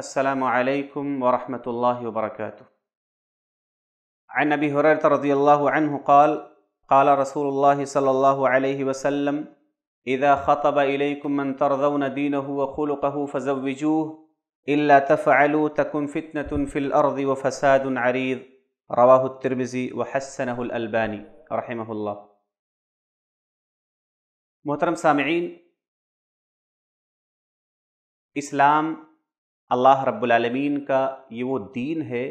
السلام عليكم ورحمة الله وبركاته. عن أبي هريرة رضي الله عنه قال: قال رسول الله صلى الله عليه وسلم: إذا خطب إليكم من ترضون دينه وخلقه فزوجوه إلا تفعلوا تكن فتنة في الأرض وفساد عريض رواه الترمزي وحسنه الألباني رحمه الله. محترم سامعين إسلام अल्लाह रब्बुलमीन का ये वो दीन है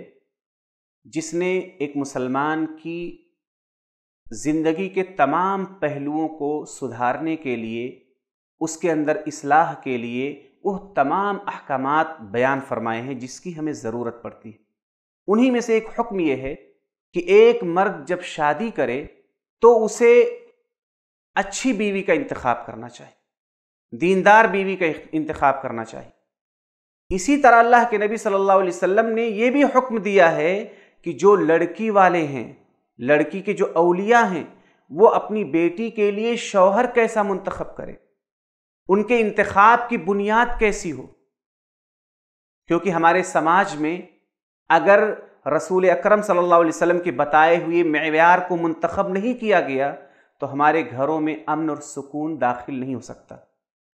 जिसने एक मुसलमान की ज़िंदगी के तमाम पहलुओं को सुधारने के लिए उसके अंदर असलाह के लिए वह तमाम अहकाम बयान फरमाए हैं जिसकी हमें ज़रूरत पड़ती है उन्हीं में से एक हुक्म ये है कि एक मर्द जब शादी करे तो उसे अच्छी बीवी का इंतखब करना चाहिए दीनदार बीवी का इंतखब करना चाहिए इसी तरह अल्लाह के नबी सल्लल्लाहु अलैहि वसल्लम ने यह भी हुक्म दिया है कि जो लड़की वाले हैं लड़की के जो अलिया हैं वो अपनी बेटी के लिए शौहर कैसा मंतखब करें उनके इंतखब की बुनियाद कैसी हो क्योंकि हमारे समाज में अगर रसूल अकरम सल्लल्लाहु अलैहि वसल्लम के बताए हुए मैार को मंतखब नहीं किया गया तो हमारे घरों में अमन और सुकून दाखिल नहीं हो सकता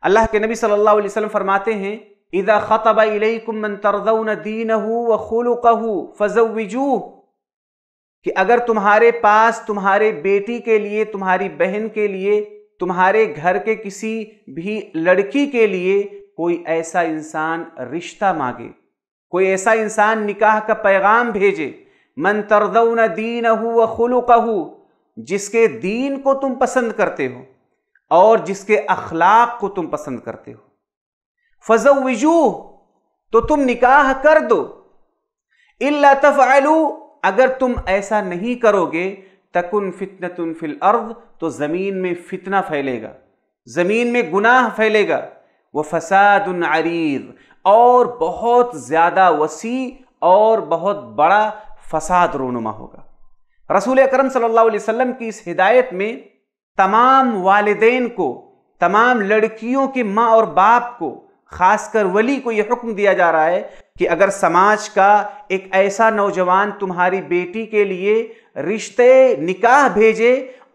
अल्लाह के नबी सल्लल्लाहु अलैहि वसल्लम फरमाते हैं إذا خطب إليكم من दीन دينه وخلقه فزوجوه कि अगर तुम्हारे पास तुम्हारे बेटी के लिए तुम्हारी बहन के लिए तुम्हारे घर के किसी भी लड़की के लिए कोई ऐसा इंसान रिश्ता मांगे कोई ऐसा इंसान निकाह का पैगाम भेजे मन तरदौन दीन हो व खुलकहू जिसके दीन को तुम पसंद करते हो और जिसके अखलाक को तुम पसंद करते हो फजू तो तुम निकाह कर दो इल्ला तफ़लू अगर तुम ऐसा नहीं करोगे तकुन फितनतुन फिल अर्द तो ज़मीन में फितना फैलेगा ज़मीन में गुनाह फैलेगा वह फसाद अरीद और बहुत ज़्यादा वसी और बहुत बड़ा फसाद रोनुमा होगा रसूल अकरम सल्लल्लाहु अलैहि वसल्लम की इस हिदायत में तमाम वालदेन को तमाम लड़कियों के माँ और बाप को खासकर वली को यह हुक्म दिया जा रहा है कि अगर समाज का एक ऐसा नौजवान तुम्हारी बेटी के लिए रिश्ते निकाह भेजे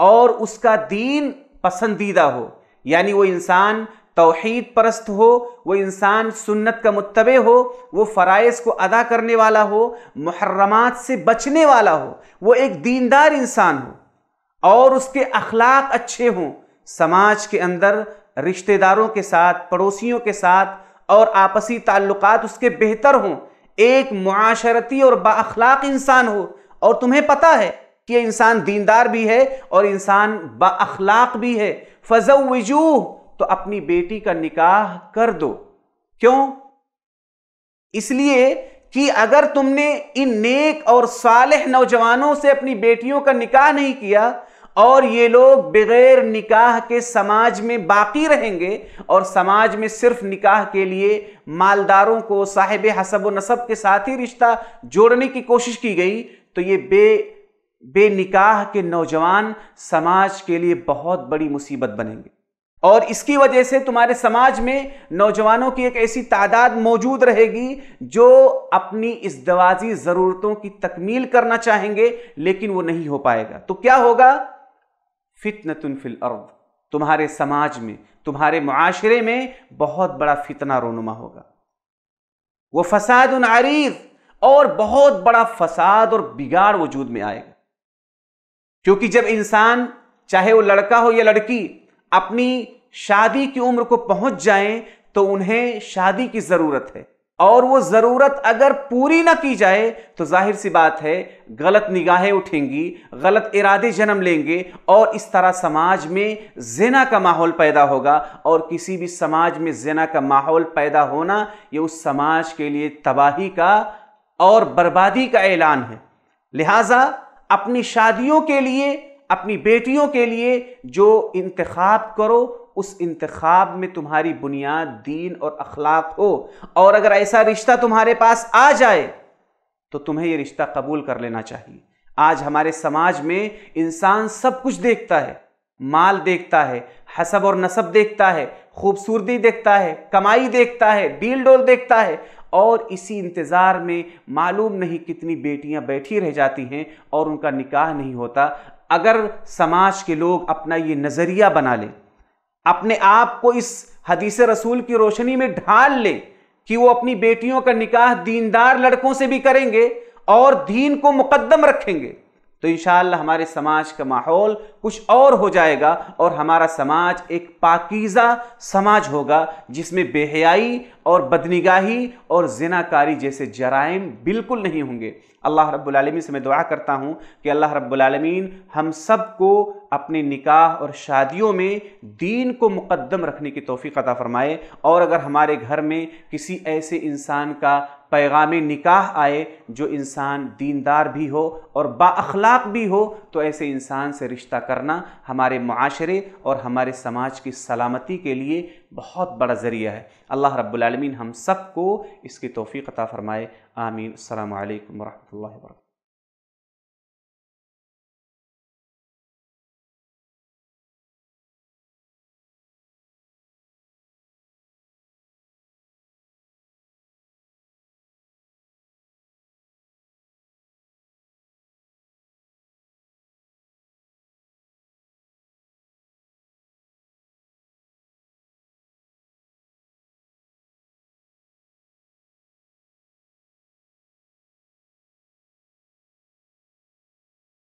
और उसका दीन पसंदीदा हो यानी वो इंसान तोहहीद परस्त हो वो इंसान सुन्नत का मुतबे हो वो फ़राइज़ को अदा करने वाला हो मुहर्रमात से बचने वाला हो वो एक दीनदार इंसान हो और उसके अखलाक अच्छे हों समाज के अंदर रिश्तेदारों के साथ पड़ोसियों के साथ और आपसी ताल्लुकात उसके बेहतर हों एक माशरती और बाखलाक इंसान हो और तुम्हें पता है कि इंसान दीनदार भी है और इंसान बाखलाक भी है वजूह तो अपनी बेटी का निकाह कर दो क्यों इसलिए कि अगर तुमने इन नेक और सालह नौजवानों से अपनी बेटियों का निकाह नहीं किया और ये लोग बगैर निकाह के समाज में बाकी रहेंगे और समाज में सिर्फ निकाह के लिए मालदारों को साहिब हसब व नसब के साथ ही रिश्ता जोड़ने की कोशिश की गई तो ये बे बेनिकाह के नौजवान समाज के लिए बहुत बड़ी मुसीबत बनेंगे और इसकी वजह से तुम्हारे समाज में नौजवानों की एक ऐसी तादाद मौजूद रहेगी जो अपनी इस दवाजी ज़रूरतों की तकमील करना चाहेंगे लेकिन वो नहीं हो पाएगा तो क्या होगा फितनतुन फिल अर्द तुम्हारे समाज में तुम्हारे माशरे में बहुत बड़ा फितना रोनुमा होगा वह फसाद उन आरीफ और बहुत बड़ा फसाद और बिगाड़ वजूद में आएगा क्योंकि जब इंसान चाहे वो लड़का हो या लड़की अपनी शादी की उम्र को पहुंच जाए तो उन्हें शादी की ज़रूरत है और वो ज़रूरत अगर पूरी ना की जाए तो जाहिर सी बात है गलत निगाहें उठेंगी गलत इरादे जन्म लेंगे और इस तरह समाज में जेना का माहौल पैदा होगा और किसी भी समाज में जेना का माहौल पैदा होना ये उस समाज के लिए तबाही का और बर्बादी का ऐलान है लिहाजा अपनी शादियों के लिए अपनी बेटियों के लिए जो इंतखब करो उस इंतखब में तुम्हारी बुनियाद दीन और अखलाक हो और अगर ऐसा रिश्ता तुम्हारे पास आ जाए तो तुम्हें यह रिश्ता कबूल कर लेना चाहिए आज हमारे समाज में इंसान सब कुछ देखता है माल देखता है हसब और नसब देखता है खूबसूरती देखता है कमाई देखता है डील डोल देखता है और इसी इंतज़ार में मालूम नहीं कितनी बेटियां बैठी रह जाती हैं और उनका निकाह नहीं होता अगर समाज के लोग अपना ये नज़रिया बना लें अपने आप को इस हदीस रसूल की रोशनी में ढाल ले कि वो अपनी बेटियों का निकाह दीनदार लड़कों से भी करेंगे और दीन को मुकदम रखेंगे तो इन हमारे समाज का माहौल कुछ और हो जाएगा और हमारा समाज एक पाकिज़ा समाज होगा जिसमें बेहयाई और बदनिगाही और जिनाकारी जैसे जराइम बिल्कुल नहीं होंगे अल्लाह रब्बुल से मैं दुआ करता हूँ कि अल्लाह रब्बुल हम सब को अपने निकाह और शादियों में दीन को मुकदम रखने की तोफ़ी अदा फ़रमाए और अगर हमारे घर में किसी ऐसे इंसान का पैगाम निकाह आए जो इंसान दीनदार भी हो और बाखलाक भी हो तो ऐसे इंसान से रिश्ता करना हमारे माशरे और हमारे समाज की सलामती के लिए बहुत बड़ा ज़रिया है अल्लाह रब्बुल रबालमीन हम सबको इसकी तोफ़ी अता फ़रमाए आमीन अल्लाम वरहमल वर्क